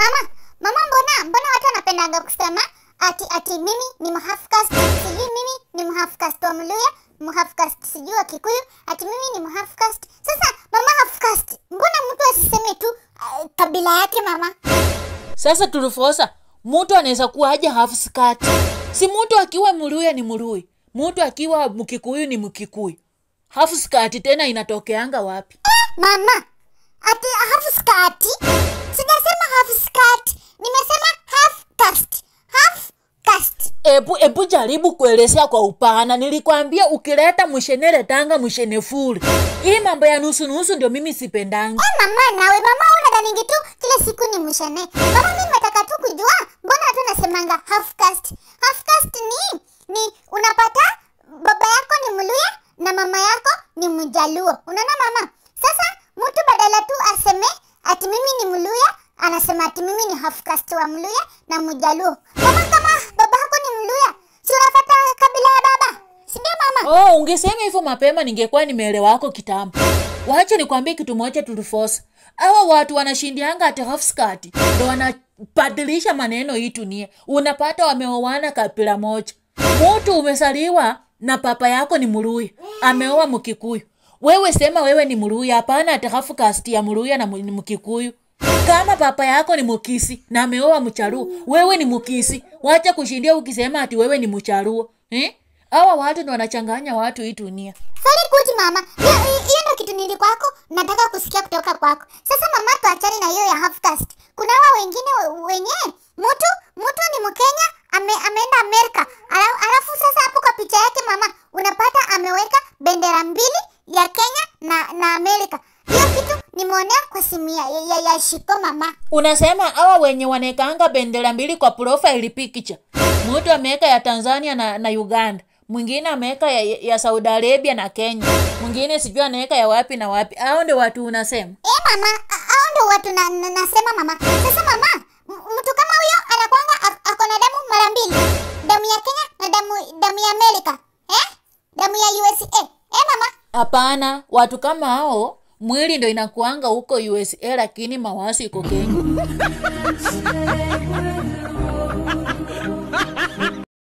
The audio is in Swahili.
mama mama mbona mbona watu wanapendaga kusema ati ati mimi ni mhafka sijui mimi ni mhafkast wa mluya mhafkast sijui wa kikuyu ati mimi ni mhafkast sasa mama hafkast mbona mtu asiseme tu uh, kabila yake mama sasa turufosa mtu anaweza kuwa aja hafskati si mtu akiwa mluya ni mlui mtu akiwa mkikuyu ni mkikuyu hafskati tena inatokeanga wapi eh, mama ati hafskati ebu, ebu jaribu kuelezea kwa upana. Nilikwambia ukileta mshenere tanga mshene fuli. Hii mambo ya nusu nusu ndio mimi sipendangi. Oh, mama mwana we mama, unadhaningi tu kila siku ni mshene Mama, mimi nataka tu kujua, mbona hatu nasemanga half cast Half cast ni ni unapata baba yako ni Mluya na mama yako ni Mjaluo. Unaona mama, sasa mtu badala tu aseme ati mimi ni Mluya, anasema ati mimi ni half cast wa Mluya na Mjaluo. Mama Oh, ungesema hivyo mapema ningekuwa nimeelewa wako kitambo. Wacha nikwambie kitu moja tulifosa. Hawa watu wanashindianga at hofskati ndo wanabadilisha maneno hii dunia. Unapata wameoana kabila moja. Mtu umesaliwa na papa yako ni Mluya, ameoa Mkikuyu. Wewe sema wewe ni Mluya, hapana at hofskati ya Mluya na Mkikuyu. Kama papa yako ni Mkisi na ameoa Mcharuo, wewe ni Mkisi. Wacha kushindia ukisema ati wewe ni Mcharuo eh? Hawa watu ndio wanachanganya watu hii dunia. Sorry kuti mama, hiyo ndio kitu nili kwako nataka kusikia kutoka kwako. Sasa mama, tuachane na hiyo ya half caste. Kuna hawa wengine wenye mtu mtu ni Mkenya ame, ameenda Amerika alafu, alafu sasa hapo kwa picha yake mama unapata ameweka bendera mbili ya Kenya na, na Amerika. Hiyo kitu nimeonea kwa simu ya, ya, ya shiko mama. Unasema hawa wenye wanekanga bendera mbili kwa profile picture, mtu ameweka ya Tanzania na, na Uganda mwingine ameweka ya, ya saudi arabia na kenya mwingine sijui anaweka ya wapi na wapi au ndio watu unasema e, mama au ndio watu na, na, nasema mama sasa mama mtu kama huyo anakwanga ako na damu mara mbili damu ya kenya na damu, damu ya amerika eh? damu ya usa eh, mama hapana watu kama hao mwili ndo inakuanga huko usa lakini mawasi iko kenya